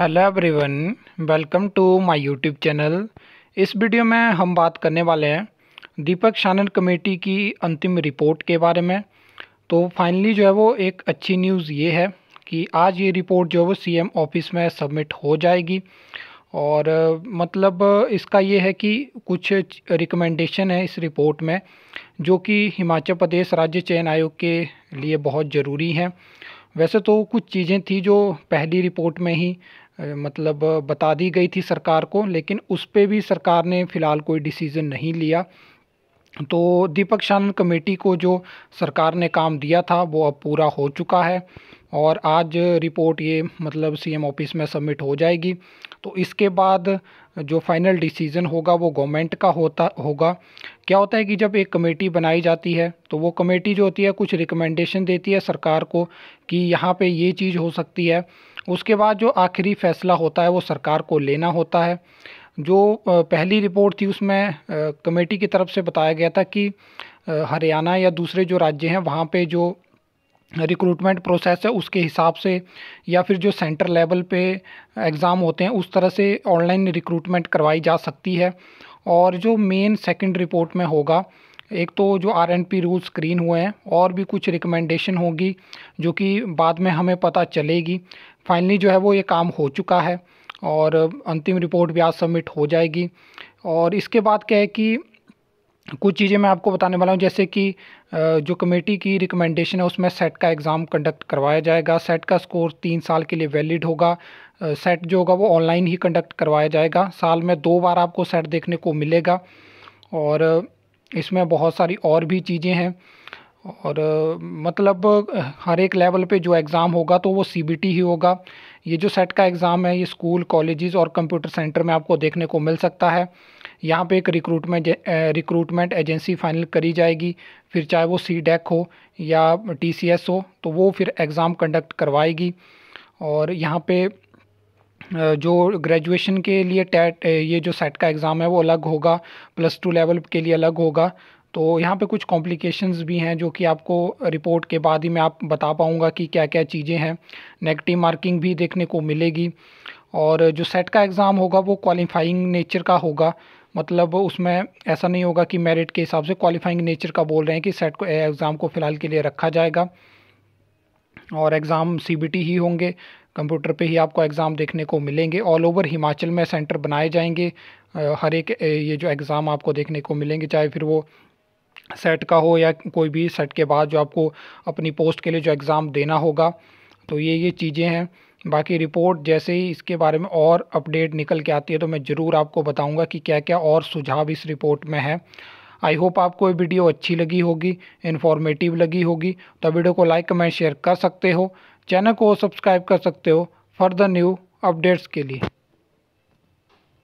hello everyone welcome to my YouTube channel इस वीडियो में हम बात करने वाले हैं दीपक शानन कमेटी की अंतिम रिपोर्ट के बारे में तो फाइनली जो है वो एक अच्छी न्यूज़ ये है कि आज ये रिपोर्ट जो है वो सीएम ऑफिस में सबमिट हो जाएगी और मतलब इसका ये है कि कुछ रिकमेंडेशन है इस रिपोर्ट में जो कि हिमाचल प्रदेश राज्य चयन आयोग के लिए बहुत ज़रूरी हैं वैसे तो कुछ चीज़ें थी जो पहली रिपोर्ट में ही मतलब बता दी गई थी सरकार को लेकिन उस पर भी सरकार ने फ़िलहाल कोई डिसीज़न नहीं लिया तो दीपक शानन कमेटी को जो सरकार ने काम दिया था वो अब पूरा हो चुका है और आज रिपोर्ट ये मतलब सीएम ऑफिस में सबमिट हो जाएगी तो इसके बाद जो फाइनल डिसीज़न होगा वो गवर्नमेंट का होता होगा क्या होता है कि जब एक कमेटी बनाई जाती है तो वो कमेटी जो होती है कुछ रिकमेंडेशन देती है सरकार को कि यहाँ पे ये चीज़ हो सकती है उसके बाद जो आखिरी फ़ैसला होता है वो सरकार को लेना होता है जो पहली रिपोर्ट थी उसमें कमेटी की तरफ से बताया गया था कि हरियाणा या दूसरे जो राज्य हैं वहाँ पे जो रिक्रूटमेंट प्रोसेस है उसके हिसाब से या फिर जो सेंटर लेवल पे एग्ज़ाम होते हैं उस तरह से ऑनलाइन रिक्रूटमेंट करवाई जा सकती है और जो मेन सेकंड रिपोर्ट में होगा एक तो जो R N P rule screen हुए हैं और भी कुछ रिकमेंडेशन होगी जो कि बाद में हमें पता चलेगी फाइनली जो है वो ये काम हो चुका है और अंतिम रिपोर्ट भी आज सबमिट हो जाएगी और इसके बाद क्या है कि कुछ चीज़ें मैं आपको बताने वाला हूँ जैसे कि जो कमेटी की रिकमेंडेशन है उसमें सेट का एग्ज़ाम कंडक्ट करवाया जाएगा सेट का स्कोर तीन साल के लिए वैलिड होगा सेट जो होगा वो ऑनलाइन ही कंडक्ट करवाया जाएगा साल में दो बार आपको सेट देखने को मिलेगा और इसमें बहुत सारी और भी चीज़ें हैं और मतलब हर एक लेवल पे जो एग्ज़ाम होगा तो वो सी ही होगा ये जो सेट का एग्ज़ाम है ये स्कूल कॉलेजेस और कंप्यूटर सेंटर में आपको देखने को मिल सकता है यहाँ पे एक रिक्रूटमेंट रिक्रूटमेंट एजेंसी फाइनल करी जाएगी फिर चाहे वो सी डेक e हो या टी सी एस हो तो वो फिर एग्ज़ाम कंडक्ट करवाएगी और यहाँ पे जो ग्रेजुएशन के लिए टेट ये जो सेट का एग्ज़ाम है वो अलग होगा प्लस टू लेवल के लिए अलग होगा तो यहाँ पे कुछ कॉम्प्लिकेशंस भी हैं जो कि आपको रिपोर्ट के बाद ही मैं आप बता पाऊँगा कि क्या क्या चीज़ें हैं नेगेटिव मार्किंग भी देखने को मिलेगी और जो सेट का एग्ज़ाम होगा वो क्वालिफाइंग नेचर का होगा मतलब उसमें ऐसा नहीं होगा कि मेरिट के हिसाब से क्वालिफाइंग नेचर का बोल रहे हैं कि सेट को एग्ज़ाम को फ़िलहाल के लिए रखा जाएगा और एग्ज़ाम सीबीटी ही होंगे कंप्यूटर पे ही आपको एग्ज़ाम देखने को मिलेंगे ऑल ओवर हिमाचल में सेंटर बनाए जाएंगे हर एक ये जो एग्ज़ाम आपको देखने को मिलेंगे चाहे फिर वो सेट का हो या कोई भी सेट के बाद जो आपको अपनी पोस्ट के लिए जो एग्ज़ाम देना होगा तो ये ये चीज़ें हैं बाकी रिपोर्ट जैसे ही इसके बारे में और अपडेट निकल के आती है तो मैं ज़रूर आपको बताऊंगा कि क्या क्या और सुझाव इस रिपोर्ट में है आई होप आपको ये वीडियो अच्छी लगी होगी इन्फॉर्मेटिव लगी होगी तो वीडियो को लाइक कमेंट शेयर कर सकते हो चैनल को सब्सक्राइब कर सकते हो फर्दर न्यू अपडेट्स के लिए